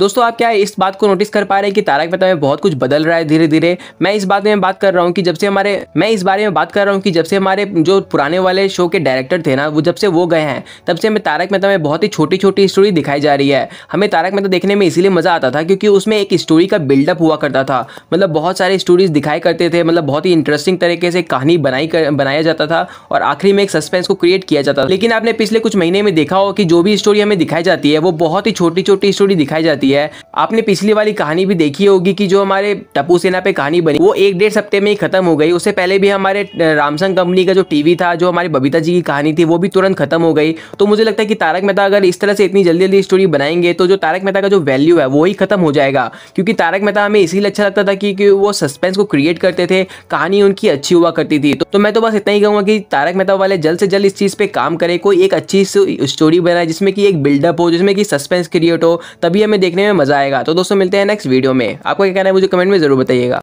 दोस्तों आप क्या इस बात को नोटिस कर पा रहे हैं कि तारक मेहता में बहुत कुछ बदल रहा है धीरे धीरे मैं इस बात में बात कर रहा हूँ कि जब से हमारे मैं इस बारे में बात कर रहा हूँ कि जब से हमारे जो पुराने वाले शो के डायरेक्टर थे ना वो जब से वो गए हैं तब से हमें तारक मेहता में बहुत ही छोटी छोटी स्टोरी दिखाई जा रही है हमें तारक मेहता देखने में इसीलिए मज़ा आता था क्योंकि उसमें एक स्टोरी का बिल्डअप हुआ करता था मतलब बहुत सारे स्टोरीज दिखाई करते थे मतलब बहुत ही इंटरेस्टिंग तरीके से कहानी बनाई कर, बनाया जाता था और आखिरी में एक सस्पेंस को क्रिएट किया जाता था लेकिन आपने पिछले कुछ महीने में देखा हो कि जो भी स्टोरी हमें दिखाई जाती है वो बहुत ही छोटी छोटी स्टोरी दिखाई जाती है हुई है आपने पिछली वाली कहानी भी देखी होगी कि जो हमारे टपू सेना पे कहानी बनी वो एक डेढ़ सप्ते में ही खत्म हो गई उससे पहले भी हमारे रामसंग कंपनी का जो टीवी था जो हमारी बबीता जी की कहानी थी वो भी तुरंत खत्म हो गई तो मुझे लगता है कि तारक मेहता अगर इस तरह से इतनी जल्दी जल्दी स्टोरी बनाएंगे तो जो तारक मेहता का जो वैल्यू है वो ही खत्म हो जाएगा क्योंकि तारक मेहता हमें इसीलिए अच्छा लगता था कि, वो सस्पेंस को क्रिएट करते थे कहानी उनकी अच्छी हुआ करती थी तो, तो मैं तो बस इतना ही कहूंगा कि तारक मेहता वाले जल्द से जल्द इस चीज़ पे काम करे कोई एक अच्छी स्टोरी बनाए जिसमें कि एक बिल्डअप हो जिसमें कि सस्पेंस क्रिएट हो तभी हमें देखने देखने में मजा आएगा तो दोस्तों मिलते हैं नेक्स्ट वीडियो में आपको क्या कहना है मुझे कमेंट में जरूर बताइएगा